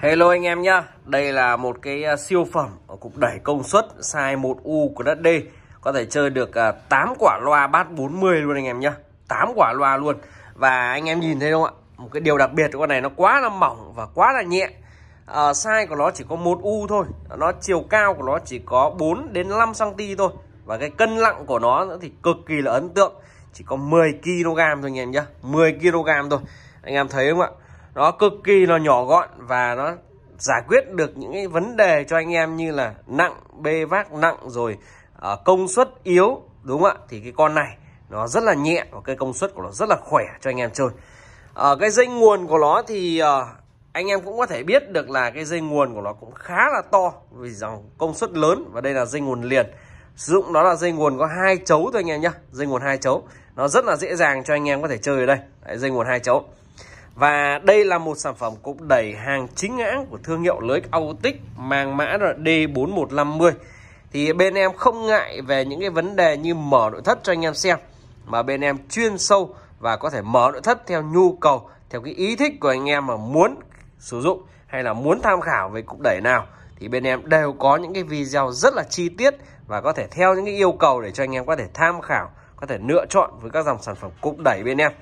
Hello anh em nhá Đây là một cái à, siêu phẩm ở cục đẩy công suất size 1U của đất D Có thể chơi được 8 à, quả loa bát 40 luôn anh em nhá 8 quả loa luôn Và anh em nhìn thấy không ạ Một cái điều đặc biệt của con này nó quá là mỏng và quá là nhẹ à, Size của nó chỉ có 1U thôi Nó chiều cao của nó chỉ có 4 đến 5cm thôi Và cái cân nặng của nó nữa thì cực kỳ là ấn tượng Chỉ có 10kg thôi anh em nhá 10kg thôi Anh em thấy không ạ nó cực kỳ là nhỏ gọn và nó giải quyết được những cái vấn đề cho anh em như là nặng bê vác nặng rồi ờ, công suất yếu đúng không ạ thì cái con này nó rất là nhẹ và cái công suất của nó rất là khỏe cho anh em chơi ở ờ, cái dây nguồn của nó thì ờ, anh em cũng có thể biết được là cái dây nguồn của nó cũng khá là to vì dòng công suất lớn và đây là dây nguồn liền sử dụng đó là dây nguồn có hai chấu thôi anh em nhá dây nguồn hai chấu nó rất là dễ dàng cho anh em có thể chơi ở đây Đấy, dây nguồn hai chấu và đây là một sản phẩm cũng đẩy hàng chính hãng của thương hiệu lưới Autic mang mã là D4150. Thì bên em không ngại về những cái vấn đề như mở nội thất cho anh em xem. Mà bên em chuyên sâu và có thể mở nội thất theo nhu cầu, theo cái ý thích của anh em mà muốn sử dụng hay là muốn tham khảo về cục đẩy nào. Thì bên em đều có những cái video rất là chi tiết và có thể theo những cái yêu cầu để cho anh em có thể tham khảo, có thể lựa chọn với các dòng sản phẩm cục đẩy bên em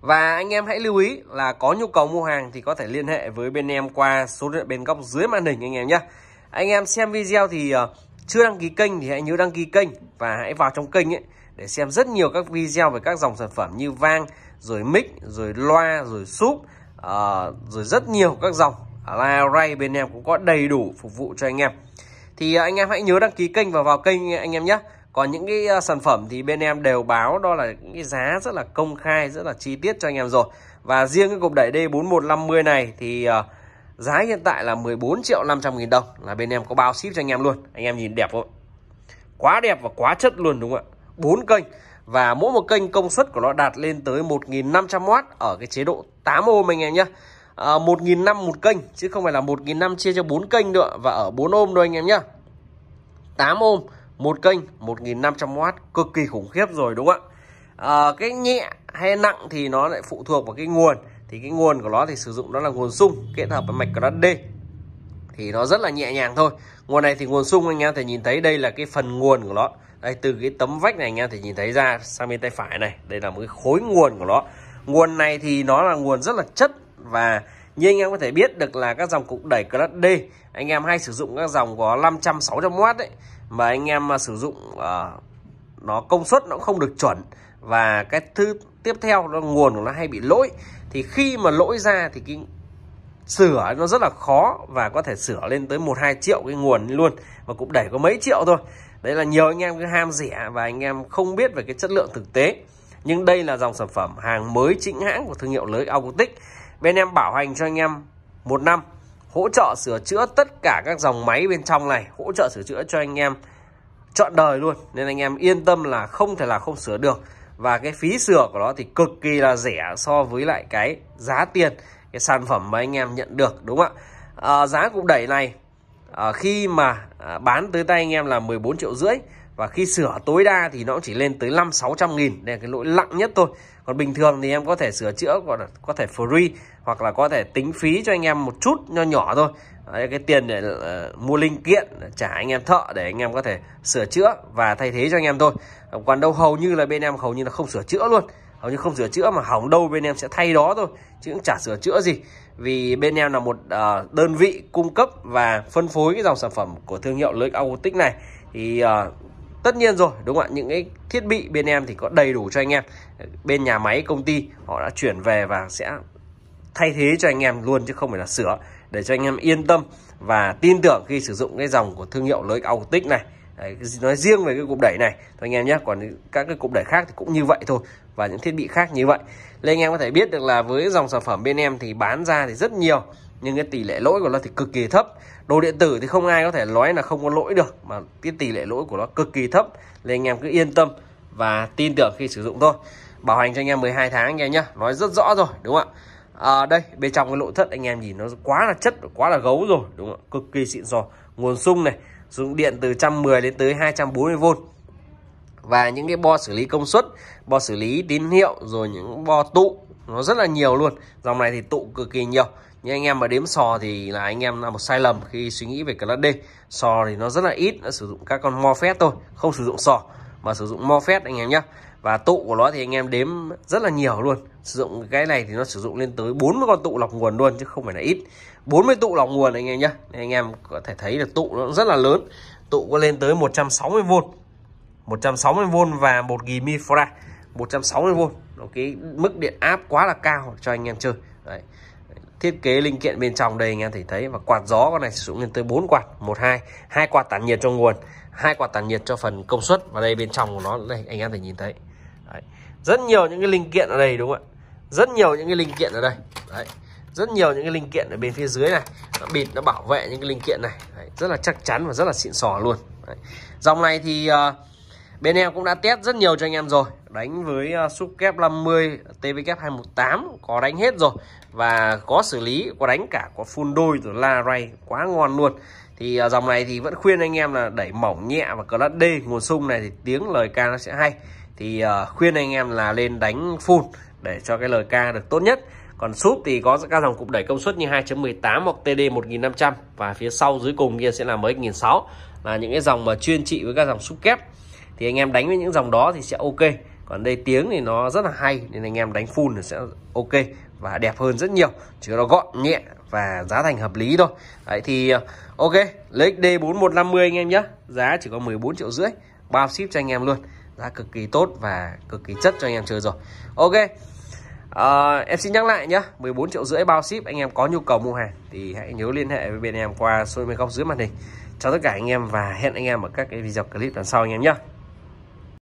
và anh em hãy lưu ý là có nhu cầu mua hàng thì có thể liên hệ với bên em qua số điện bên góc dưới màn hình anh em nhé anh em xem video thì ờ, chưa đăng ký kênh thì hãy nhớ đăng ký kênh và hãy vào trong kênh ấy để xem rất nhiều các video về các dòng sản phẩm như vang rồi mic rồi loa rồi súp ờ, rồi rất nhiều các dòng ở Rai bên em cũng có đầy đủ phục vụ cho anh em thì ờ, anh em hãy nhớ đăng ký kênh và vào kênh anh em nhé còn những cái ờ, sản phẩm thì bên em đều báo đó là những cái giá rất là công khai rất là chi tiết cho anh em rồi và riêng cái cục đẩy D4150 này thì ờ, giá hiện tại là 14 triệu 500 nghìn đồng là bên em có bao ship cho anh em luôn anh em nhìn đẹp không quá đẹp và quá chất luôn đúng không ạ bốn kênh và mỗi một kênh công suất của nó đạt lên tới 1.500W ở cái chế độ 8 ôm anh em nhé à, 1 năm một kênh chứ không phải là 1 năm chia cho 4 kênh nữa và ở 4 ôm thôi anh em nhé 8 ôm một kênh 1.500W cực kỳ khủng khiếp rồi đúng không ạ à, cái nhẹ hay nặng thì nó lại phụ thuộc vào cái nguồn thì cái nguồn của nó thì sử dụng đó là nguồn sung kết hợp với mạch của D thì nó rất là nhẹ nhàng thôi nguồn này thì nguồn sung anh em thể nhìn thấy đây là cái phần nguồn của nó đây từ cái tấm vách này anh em thể nhìn thấy ra sang bên tay phải này đây là một cái khối nguồn của nó nguồn này thì nó là nguồn rất là chất và như anh em có thể biết được là các dòng cục đẩy class D anh em hay sử dụng các dòng có 500 600W đấy mà anh em mà sử dụng uh, nó công suất nó không được chuẩn và cái thứ tiếp theo nó nguồn của nó hay bị lỗi thì khi mà lỗi ra thì cái sửa nó rất là khó và có thể sửa lên tới 1 2 triệu cái nguồn luôn và cũng đẩy có mấy triệu thôi. Đấy là nhiều anh em cứ ham rẻ và anh em không biết về cái chất lượng thực tế. Nhưng đây là dòng sản phẩm hàng mới chính hãng của thương hiệu lưới Acoustic. Bên em bảo hành cho anh em một năm hỗ trợ sửa chữa tất cả các dòng máy bên trong này hỗ trợ sửa chữa cho anh em chọn đời luôn nên anh em yên tâm là không thể là không sửa được và cái phí sửa của nó thì cực kỳ là rẻ so với lại cái giá tiền cái sản phẩm mà anh em nhận được đúng không ạ à, giá cục đẩy này à, khi mà à, bán tới tay anh em là 14 triệu rưỡi và khi sửa tối đa thì nó chỉ lên tới 5 600 nghìn đây là cái lỗi nặng nhất thôi còn bình thường thì em có thể sửa chữa còn có thể free hoặc là có thể tính phí cho anh em một chút nho nhỏ thôi Đấy, cái tiền để uh, mua linh kiện trả anh em thợ để anh em có thể sửa chữa và thay thế cho anh em thôi còn đâu hầu như là bên em hầu như là không sửa chữa luôn hầu như không sửa chữa mà hỏng đâu bên em sẽ thay đó thôi chứ cũng chả sửa chữa gì vì bên em là một uh, đơn vị cung cấp và phân phối cái dòng sản phẩm của thương hiệu lưới Autic này thì uh, tất nhiên rồi đúng không ạ những cái thiết bị bên em thì có đầy đủ cho anh em bên nhà máy công ty họ đã chuyển về và sẽ thay thế cho anh em luôn chứ không phải là sửa để cho anh em yên tâm và tin tưởng khi sử dụng cái dòng của thương hiệu lưới Autic này Đấy, nói riêng về cái cục đẩy này thôi anh em nhé còn các cái cục đẩy khác thì cũng như vậy thôi và những thiết bị khác như vậy nên anh em có thể biết được là với dòng sản phẩm bên em thì bán ra thì rất nhiều nhưng cái tỷ lệ lỗi của nó thì cực kỳ thấp đồ điện tử thì không ai có thể nói là không có lỗi được mà cái tỷ lệ lỗi của nó cực kỳ thấp nên anh em cứ yên tâm và tin tưởng khi sử dụng thôi bảo hành cho anh em 12 tháng anh em nhá nói rất rõ rồi đúng không ạ à, đây bên trong cái nội thất anh em nhìn nó quá là chất quá là gấu rồi đúng không ạ cực kỳ xịn sò nguồn sung này sử dụng điện từ 110 đến tới 240V và những cái bo xử lý công suất bo xử lý tín hiệu rồi những bo tụ nó rất là nhiều luôn dòng này thì tụ cực kỳ nhiều nhưng anh em mà đếm sò thì là anh em là một sai lầm khi suy nghĩ về class D sò thì nó rất là ít nó sử dụng các con mo phép thôi không sử dụng sò mà sử dụng mo phép anh em nhé và tụ của nó thì anh em đếm rất là nhiều luôn sử dụng cái này thì nó sử dụng lên tới 40 con tụ lọc nguồn luôn chứ không phải là ít 40 tụ lọc nguồn anh em nhé anh em có thể thấy là tụ nó rất là lớn tụ có lên tới 160V 160V và 1.000 microfarads 160V nó cái mức điện áp quá là cao cho anh em chơi Đấy. thiết kế linh kiện bên trong đây anh em thấy thấy và quạt gió con này sử dụng lên tới 4 quạt một hai hai quạt tản nhiệt cho nguồn hai quạt tản nhiệt cho phần công suất và đây bên trong của nó đây anh em thể nhìn thấy Đấy. rất nhiều những cái linh kiện ở đây đúng không ạ rất nhiều những cái linh kiện ở đây Đấy rất nhiều những cái linh kiện ở bên phía dưới này nó bịt nó bảo vệ những cái linh kiện này Đấy, rất là chắc chắn và rất là xịn sò luôn Đấy. dòng này thì uh, Bên em cũng đã test rất nhiều cho anh em rồi Đánh với ờ, súp kép 50 TV kép 218 Có đánh hết rồi Và có xử lý Có đánh cả có phun đôi rồi la ray Quá ngon luôn Thì ờ, dòng này thì vẫn khuyên anh em là đẩy mỏng nhẹ Và class D nguồn sung này thì tiếng lời ca nó sẽ hay Thì ờ, khuyên anh em là lên đánh full Để cho cái lời ca được tốt nhất còn súp thì có các dòng cụm đẩy công suất như 2.18 hoặc TD 1500 và phía sau dưới cùng kia sẽ là mấy 1006 là những cái dòng mà chuyên trị với các dòng súp kép thì anh em đánh với những dòng đó thì sẽ ok còn đây tiếng thì nó rất là hay nên anh em đánh full thì sẽ ok và đẹp hơn rất nhiều chứ nó gọn nhẹ và giá thành hợp lý thôi đấy thì ờ, ok lấy D4150 bốn anh em nhé giá chỉ có 14 triệu rưỡi bao ship cho anh em luôn giá cực kỳ tốt và cực kỳ chất cho anh em chơi rồi ok à, em xin nhắc lại nhé 14 triệu rưỡi bao ship anh em có nhu cầu mua hàng thì hãy nhớ liên hệ với bên em qua số bên góc dưới màn hình chào tất cả anh em và hẹn anh em ở các cái video clip lần sau anh em nhé